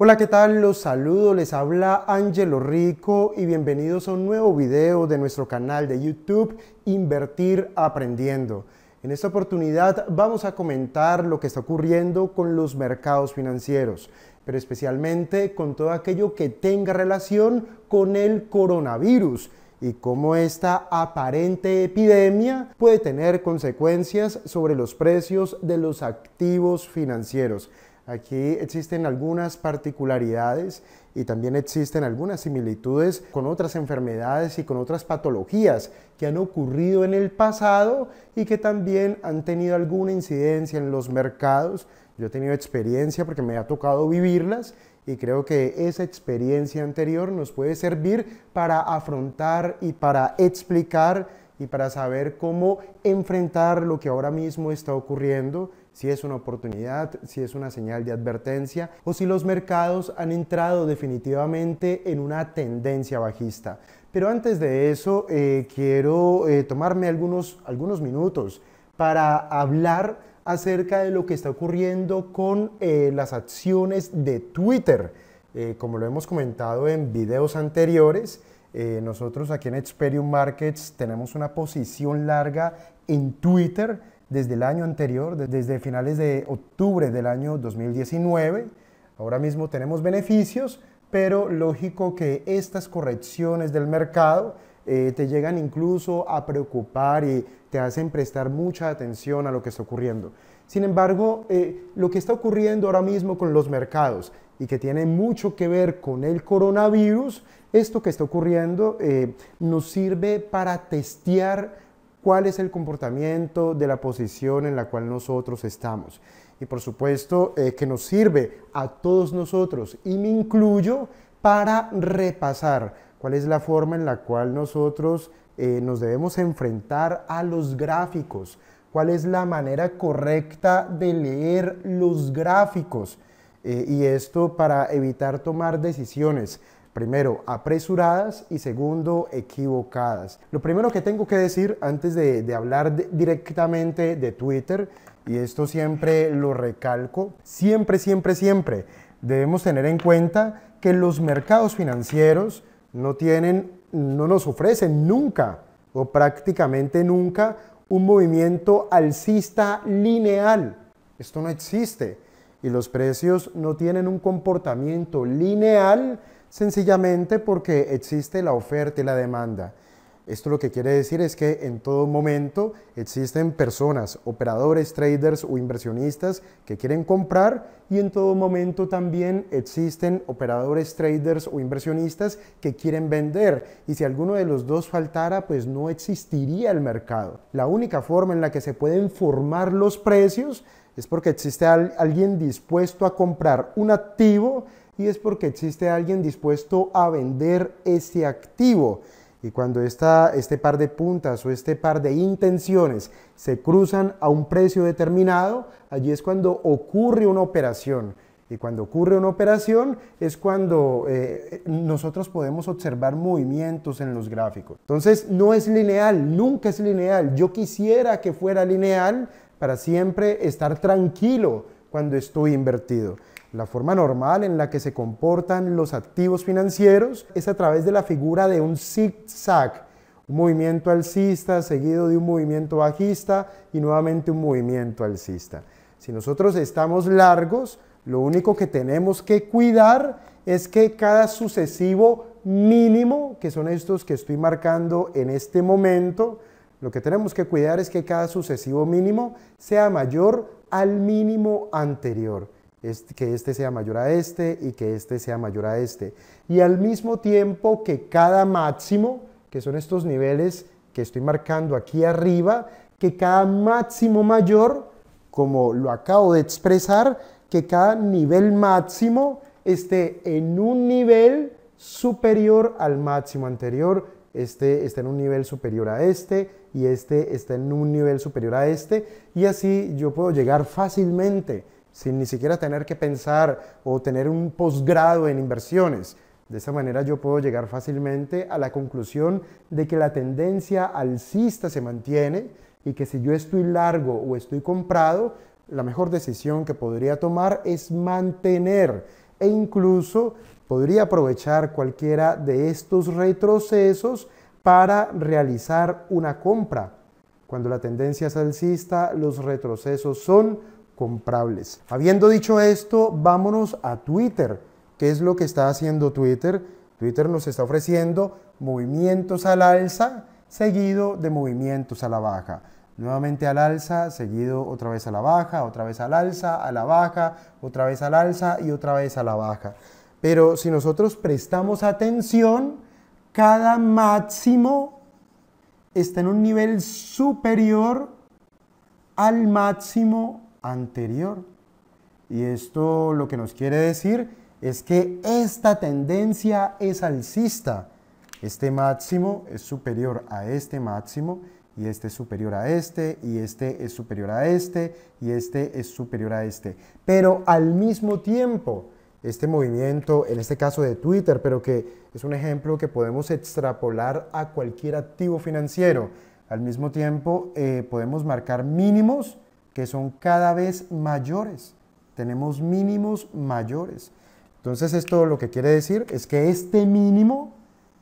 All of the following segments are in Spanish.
Hola, ¿qué tal? Los saludo, les habla Angelo Rico y bienvenidos a un nuevo video de nuestro canal de YouTube Invertir Aprendiendo. En esta oportunidad vamos a comentar lo que está ocurriendo con los mercados financieros, pero especialmente con todo aquello que tenga relación con el coronavirus y cómo esta aparente epidemia puede tener consecuencias sobre los precios de los activos financieros. Aquí existen algunas particularidades y también existen algunas similitudes con otras enfermedades y con otras patologías que han ocurrido en el pasado y que también han tenido alguna incidencia en los mercados. Yo he tenido experiencia porque me ha tocado vivirlas y creo que esa experiencia anterior nos puede servir para afrontar y para explicar y para saber cómo enfrentar lo que ahora mismo está ocurriendo si es una oportunidad, si es una señal de advertencia o si los mercados han entrado definitivamente en una tendencia bajista. Pero antes de eso, eh, quiero eh, tomarme algunos, algunos minutos para hablar acerca de lo que está ocurriendo con eh, las acciones de Twitter. como lo hemos comentado en videos anteriores, nosotros aquí en Experium Markets tenemos una posición larga en Twitter desde el año anterior, desde finales de octubre del año 2019. Ahora mismo tenemos beneficios, pero lógico que estas correcciones del mercado eh, te llegan incluso a preocupar y te hacen prestar mucha atención a lo que está ocurriendo. Sin embargo, eh, lo que está ocurriendo ahora mismo con los mercados y que tiene mucho que ver con el coronavirus, esto que está ocurriendo eh, nos sirve para testear cuál es el comportamiento de la posición en la cual nosotros estamos. Y por supuesto eh, que nos sirve a todos nosotros, y me incluyo, para repasar cuál es la forma en la cual nosotros eh, nos debemos enfrentar a los gráficos, cuál es la manera correcta de leer los gráficos. Eh, y esto para evitar tomar decisiones Primero, apresuradas y segundo, equivocadas. Lo primero que tengo que decir antes de, hablar directamente de Twitter, y esto siempre lo recalco, siempre, siempre, siempre debemos tener en cuenta que los mercados financieros no tienen, no nos ofrecen nunca o prácticamente nunca un movimiento alcista lineal. Esto no existe. Y los precios no tienen un comportamiento lineal Sencillamente porque existe la oferta y la demanda. Esto lo que quiere decir es que en todo momento existen personas, operadores, traders o inversionistas que quieren comprar y en todo momento también existen operadores, traders o inversionistas que quieren vender. Y si alguno de los dos faltara, pues no existiría el mercado. La única forma en la que se pueden formar los precios es porque existe alguien dispuesto a comprar un activo y es porque existe alguien dispuesto a vender ese activo. Y cuando esta, este par de puntas o este par de intenciones se cruzan a un precio determinado, allí es cuando ocurre una operación. Y cuando ocurre una operación es cuando eh, nosotros podemos observar movimientos en los gráficos. Entonces no es lineal, nunca es lineal. Yo quisiera que fuera lineal para siempre estar tranquilo cuando estoy invertido. La forma normal en la que se comportan los activos financieros es a través de la figura de un zig-zag, un movimiento alcista seguido de un movimiento bajista y nuevamente un movimiento alcista. Si nosotros estamos largos, lo único que tenemos que cuidar es que cada sucesivo mínimo, que son estos que estoy marcando en este momento, lo que tenemos que cuidar es que cada sucesivo mínimo sea mayor al mínimo anterior que este sea mayor a este y que este sea mayor a este. Y al mismo tiempo que cada máximo, que son estos niveles que estoy marcando aquí arriba, que cada máximo mayor, como lo acabo de expresar, que cada nivel máximo esté en un nivel superior al máximo anterior, este está en un nivel superior a este y este está en un nivel superior a este y así yo puedo llegar fácilmente sin ni siquiera tener que pensar o tener un posgrado en inversiones. De esa manera yo puedo llegar fácilmente a la conclusión de que la tendencia alcista se mantiene y que si yo estoy largo o estoy comprado, la mejor decisión que podría tomar es mantener e incluso podría aprovechar cualquiera de estos retrocesos para realizar una compra. Cuando la tendencia es alcista, los retrocesos son comprables. Habiendo dicho esto, vámonos a Twitter. ¿Qué es lo que está haciendo Twitter? Twitter nos está ofreciendo movimientos al alza seguido de movimientos a la baja. Nuevamente al alza, seguido otra vez a la baja, otra vez al alza, a la baja, otra vez al alza y otra vez a la baja. Pero si nosotros prestamos atención, cada máximo está en un nivel superior al máximo anterior. Y esto lo que nos quiere decir es que esta tendencia es alcista. Este máximo es superior a este máximo y este es superior a este, y este es superior a este, y este es superior a este. Pero al mismo tiempo, este movimiento, en este caso de Twitter, pero que es un ejemplo que podemos extrapolar a cualquier activo financiero, al mismo tiempo eh, podemos marcar mínimos que son cada vez mayores. Tenemos mínimos mayores. Entonces esto lo que quiere decir es que este mínimo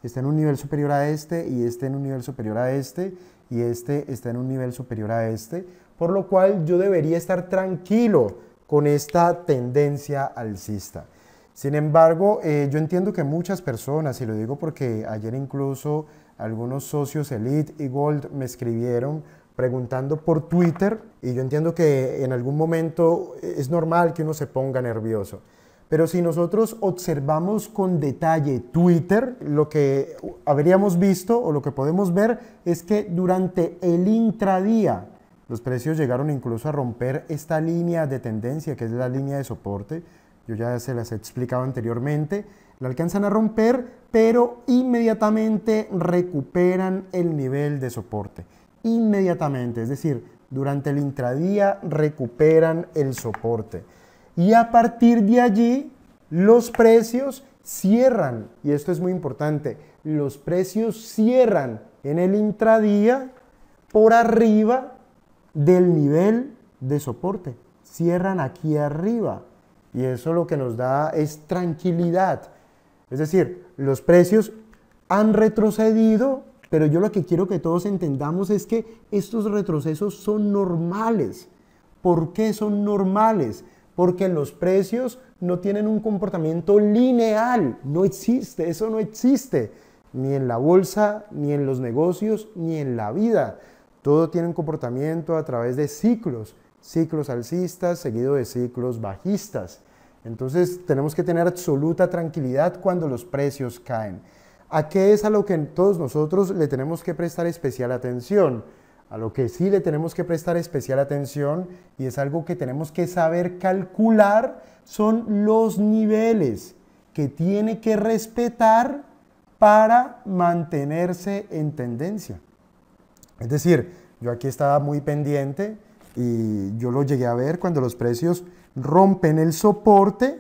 está en un nivel superior a este y este en un nivel superior a este y este está en un nivel superior a este, por lo cual yo debería estar tranquilo con esta tendencia alcista. Sin embargo, eh, yo entiendo que muchas personas, y lo digo porque ayer incluso algunos socios Elite y Gold me escribieron preguntando por Twitter y yo entiendo que en algún momento es normal que uno se ponga nervioso. Pero si nosotros observamos con detalle Twitter, lo que habríamos visto o lo que podemos ver es que durante el intradía los precios llegaron incluso a romper esta línea de tendencia, que es la línea de soporte. Yo ya se las he explicado anteriormente. La alcanzan a romper, pero inmediatamente recuperan el nivel de soporte inmediatamente, es decir, durante el intradía recuperan el soporte. Y a partir de allí, los precios cierran, y esto es muy importante, los precios cierran en el intradía por arriba del nivel de soporte. Cierran aquí arriba. Y eso lo que nos da es tranquilidad. Es decir, los precios han retrocedido pero yo lo que quiero que todos entendamos es que estos retrocesos son normales. ¿Por qué son normales? Porque los precios no tienen un comportamiento lineal. No existe, eso no existe. Ni en la bolsa, ni en los negocios, ni en la vida. Todo tiene un comportamiento a través de ciclos. Ciclos alcistas seguido de ciclos bajistas. Entonces tenemos que tener absoluta tranquilidad cuando los precios caen. ¿A qué es a lo que todos nosotros le tenemos que prestar especial atención? A lo que sí le tenemos que prestar especial atención y es algo que tenemos que saber calcular son los niveles que tiene que respetar para mantenerse en tendencia. Es decir, yo aquí estaba muy pendiente y yo lo llegué a ver cuando los precios rompen el soporte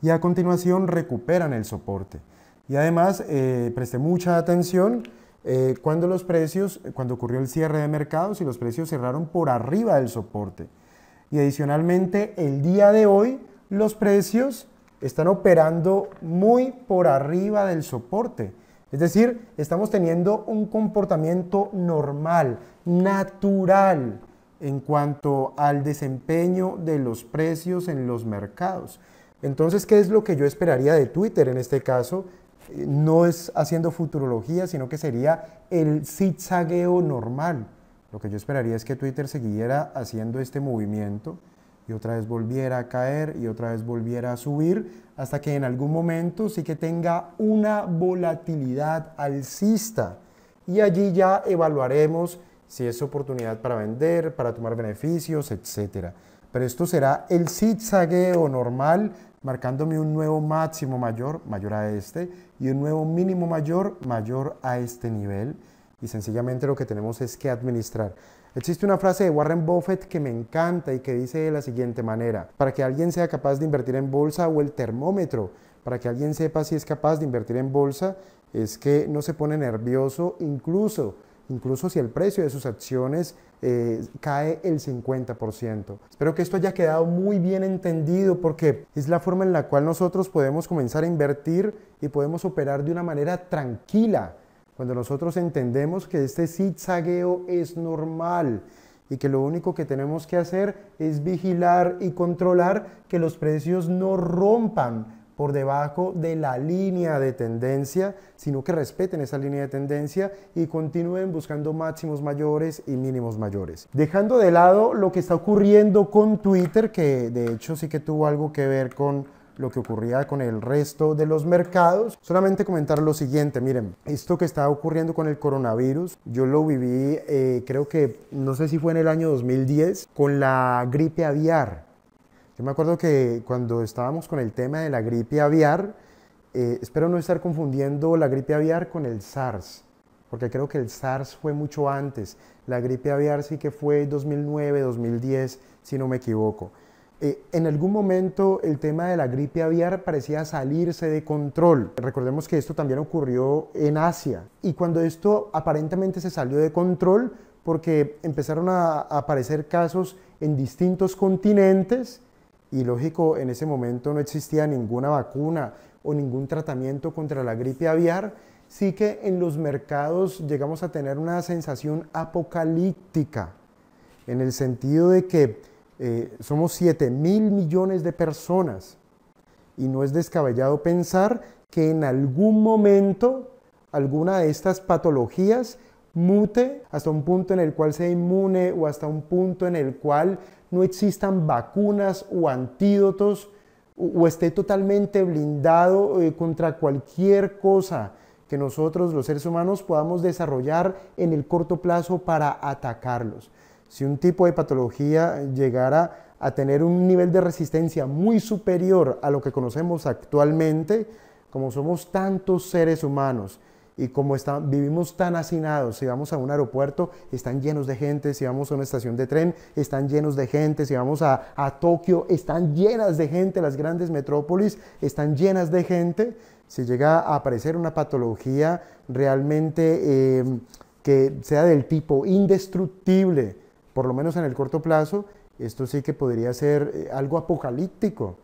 y a continuación recuperan el soporte. Y además, eh, presté mucha atención eh, cuando los precios, cuando ocurrió el cierre de mercados y los precios cerraron por arriba del soporte. Y adicionalmente, el día de hoy, los precios están operando muy por arriba del soporte. Es decir, estamos teniendo un comportamiento normal, natural, en cuanto al desempeño de los precios en los mercados. Entonces, ¿qué es lo que yo esperaría de Twitter en este caso? no es haciendo futurología, sino que sería el zigzagueo normal. Lo que yo esperaría es que Twitter siguiera haciendo este movimiento y otra vez volviera a caer y otra vez volviera a subir hasta que en algún momento sí que tenga una volatilidad alcista. Y allí ya evaluaremos si es oportunidad para vender, para tomar beneficios, etcétera. Pero esto será el zigzagueo normal, marcándome un nuevo máximo mayor, mayor a este, y un nuevo mínimo mayor, mayor a este nivel. Y sencillamente lo que tenemos es que administrar. Existe una frase de Warren Buffett que me encanta y que dice de la siguiente manera, para que alguien sea capaz de invertir en bolsa o el termómetro, para que alguien sepa si es capaz de invertir en bolsa, es que no se pone nervioso incluso Incluso si el precio de sus acciones eh, cae el 50%. Espero que esto haya quedado muy bien entendido porque es la forma en la cual nosotros podemos comenzar a invertir y podemos operar de una manera tranquila. Cuando nosotros entendemos que este zigzagueo es normal y que lo único que tenemos que hacer es vigilar y controlar que los precios no rompan por debajo de la línea de tendencia, sino que respeten esa línea de tendencia y continúen buscando máximos mayores y mínimos mayores. Dejando de lado lo que está ocurriendo con Twitter, que de hecho sí que tuvo algo que ver con lo que ocurría con el resto de los mercados. Solamente comentar lo siguiente, miren, esto que está ocurriendo con el coronavirus, yo lo viví, eh, creo que, no sé si fue en el año 2010, con la gripe aviar. Yo me acuerdo que cuando estábamos con el tema de la gripe aviar, eh, espero no estar confundiendo la gripe aviar con el SARS, porque creo que el SARS fue mucho antes. La gripe aviar sí que fue 2009, 2010, si no me equivoco. Eh, en algún momento el tema de la gripe aviar parecía salirse de control. Recordemos que esto también ocurrió en Asia. Y cuando esto aparentemente se salió de control, porque empezaron a aparecer casos en distintos continentes, y lógico, en ese momento no existía ninguna vacuna o ningún tratamiento contra la gripe aviar, sí que en los mercados llegamos a tener una sensación apocalíptica, en el sentido de que eh, somos 7 mil millones de personas y no es descabellado pensar que en algún momento alguna de estas patologías mute hasta un punto en el cual sea inmune o hasta un punto en el cual no existan vacunas o antídotos o, esté totalmente blindado eh, contra cualquier cosa que nosotros los seres humanos podamos desarrollar en el corto plazo para atacarlos. Si un tipo de patología llegara a tener un nivel de resistencia muy superior a lo que conocemos actualmente, como somos tantos seres humanos, y como vivimos tan hacinados, si vamos a un aeropuerto están llenos de gente, si vamos a una estación de tren están llenos de gente, si vamos a, Tokio están llenas de gente, las grandes metrópolis están llenas de gente, si llega a aparecer una patología realmente em, que sea del tipo indestructible, por lo menos en el corto plazo, esto sí que podría ser eh, algo apocalíptico,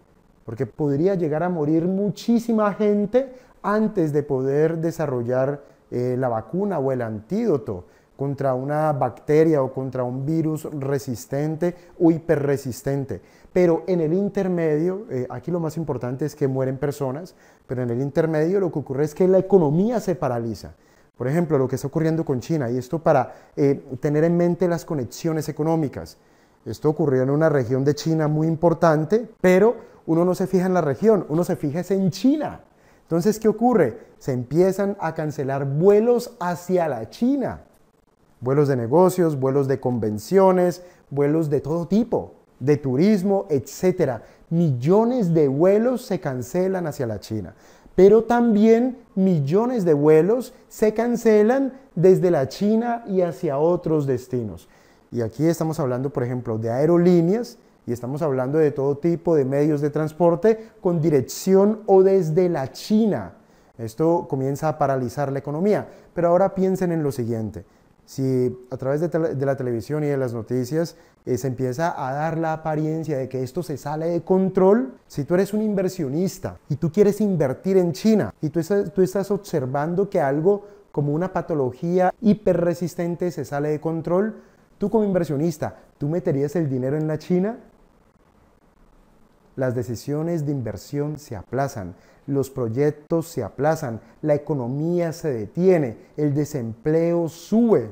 porque podría llegar a morir muchísima gente antes de poder desarrollar eh, la vacuna o el antídoto contra una bacteria o contra un virus resistente o hiperresistente. Pero en el intermedio, eh, aquí lo más importante es que mueren personas, pero en el intermedio lo que ocurre es que la economía se paraliza. Por ejemplo, lo que está ocurriendo con China, y esto para eh, tener en mente las conexiones económicas. Esto ocurrió en una región de China muy importante, pero uno no se fija en la región, uno se fija en China. Entonces, ¿qué ocurre? Se empiezan a cancelar vuelos hacia la China. Vuelos de negocios, vuelos de convenciones, vuelos de todo tipo, de turismo, etc. Millones de vuelos se cancelan hacia la China. Pero también millones de vuelos se cancelan desde la China y hacia otros destinos. Y aquí estamos hablando, por ejemplo, de aerolíneas y estamos hablando de todo tipo de medios de transporte con dirección o desde la China. Esto comienza a paralizar la economía. Pero ahora piensen en lo siguiente. Si a través de, la televisión y de las noticias eh, se empieza a dar la apariencia de que esto se sale de control, si tú eres un inversionista y tú quieres invertir en China y tú, estás, tú estás observando que algo como una patología hiperresistente se sale de control, tú como inversionista, ¿tú meterías el dinero en la China? Las decisiones de inversión se aplazan, los proyectos se aplazan, la economía se detiene, el desempleo sube.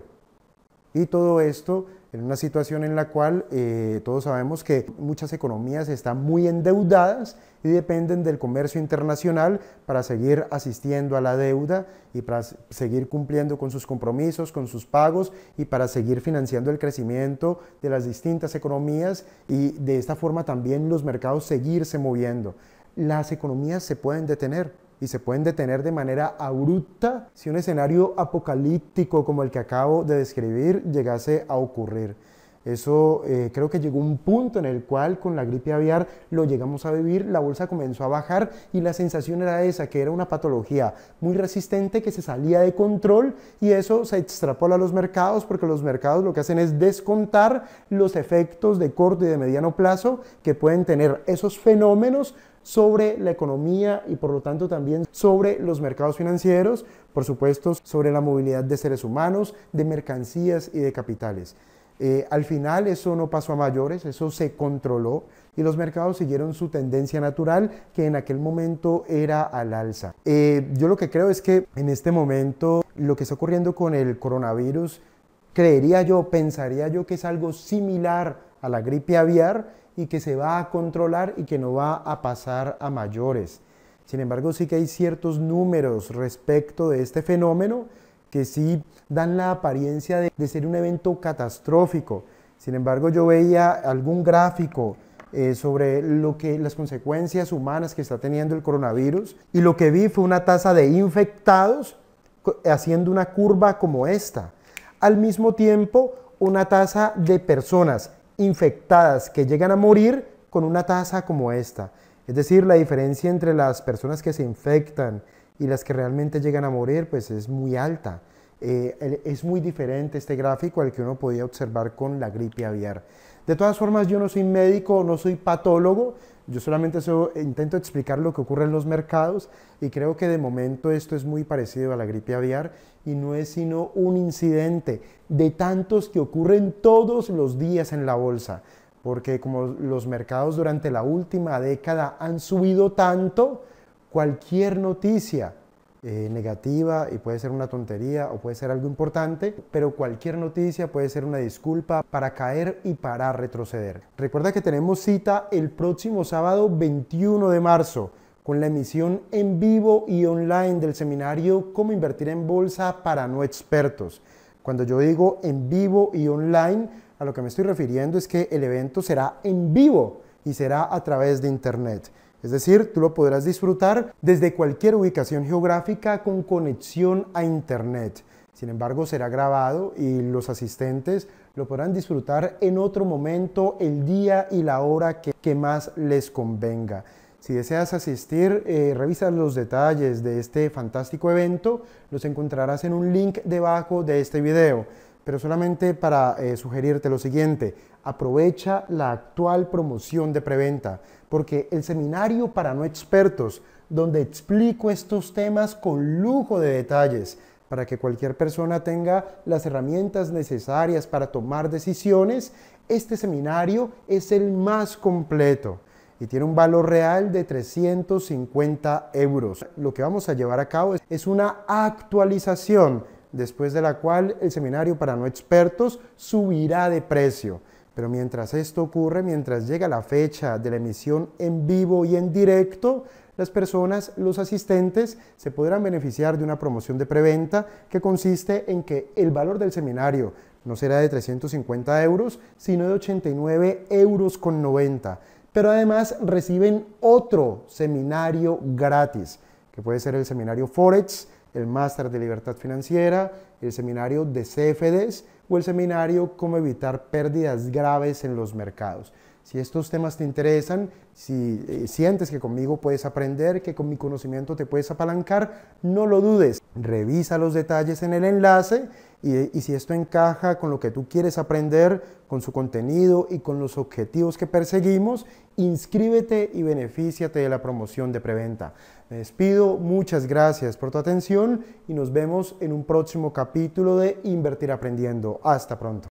Y todo esto en una situación en la cual eh, todos sabemos que muchas economías están muy endeudadas y dependen del comercio internacional para seguir asistiendo a la deuda y para seguir cumpliendo con sus compromisos, con sus pagos y para seguir financiando el crecimiento de las distintas economías y de esta forma también los mercados seguirse moviendo. Las economías se pueden detener, y se pueden detener de manera abrupta si un escenario apocalíptico como el que acabo de describir llegase a ocurrir. Eso eh, creo que llegó un punto en el cual con la gripe aviar lo llegamos a vivir, la bolsa comenzó a bajar y la sensación era esa, que era una patología muy resistente que se salía de control y eso se extrapola a los mercados porque los mercados lo que hacen es descontar los efectos de corto y de mediano plazo que pueden tener esos fenómenos sobre la economía y por lo tanto también sobre los mercados financieros, por supuesto sobre la movilidad de seres humanos, de mercancías y de capitales. Eh, al final eso no pasó a mayores, eso se controló y los mercados siguieron su tendencia natural que en aquel momento era al alza. Eh, yo lo que creo es que en este momento lo que está ocurriendo con el coronavirus, creería yo, pensaría yo que es algo similar a la gripe aviar y que se va a controlar y que no va a pasar a mayores. Sin embargo, sí que hay ciertos números respecto de este fenómeno que sí dan la apariencia de, ser un evento catastrófico. Sin embargo, yo veía algún gráfico eh, sobre lo que, las consecuencias humanas que está teniendo el coronavirus y lo que vi fue una tasa de infectados haciendo una curva como esta. Al mismo tiempo, una tasa de personas infectadas que llegan a morir con una tasa como esta. Es decir, la diferencia entre las personas que se infectan y las que realmente llegan a morir, pues es muy alta. Eh, es muy diferente este gráfico al que uno podía observar con la gripe aviar. De todas formas, yo no soy médico, no soy patólogo, yo solamente intento explicar lo que ocurre en los mercados y creo que de momento esto es muy parecido a la gripe aviar y no es sino un incidente de tantos que ocurren todos los días en la bolsa, porque como los mercados durante la última década han subido tanto, cualquier noticia eh, negativa y puede ser una tontería o puede ser algo importante, pero cualquier noticia puede ser una disculpa para caer y para retroceder. Recuerda que tenemos cita el próximo sábado 21 de marzo con la emisión en vivo y online del seminario Cómo invertir en bolsa para no expertos. Cuando yo digo en vivo y online, a lo que me estoy refiriendo es que el evento será en vivo y será a través de internet. Es decir, tú lo podrás disfrutar desde cualquier ubicación geográfica con conexión a Internet. Sin embargo, será grabado y los asistentes lo podrán disfrutar en otro momento, el día y la hora que, más les convenga. Si deseas asistir, eh, revisa los detalles de este fantástico evento, los encontrarás en un link debajo de este video. Pero solamente para eh, sugerirte lo siguiente, aprovecha la actual promoción de preventa, porque el seminario para no expertos, donde explico estos temas con lujo de detalles, para que cualquier persona tenga las herramientas necesarias para tomar decisiones, este seminario es el más completo y tiene un valor real de 350 euros. Lo que vamos a llevar a cabo es una actualización, después de la cual el seminario para no expertos subirá de precio. Pero mientras esto ocurre, mientras llega la fecha de la emisión en vivo y en directo, las personas, los asistentes, se podrán beneficiar de una promoción de preventa que consiste en que el valor del seminario no será de 350 euros, sino de 89 euros con 90 pero además reciben otro seminario gratis, que puede ser el seminario Forex, el máster de libertad financiera, el seminario de CFDs o el seminario cómo evitar pérdidas graves en los mercados. Si estos temas te interesan, si eh, sientes que conmigo puedes aprender, que con mi conocimiento te puedes apalancar, no lo dudes. Revisa los detalles en el enlace y, si esto encaja con lo que tú quieres aprender, con su contenido y con los objetivos que perseguimos, inscríbete y benefíciate de la promoción de preventa. Me despido, muchas gracias por tu atención y nos vemos en un próximo capítulo de Invertir Aprendiendo. Hasta pronto.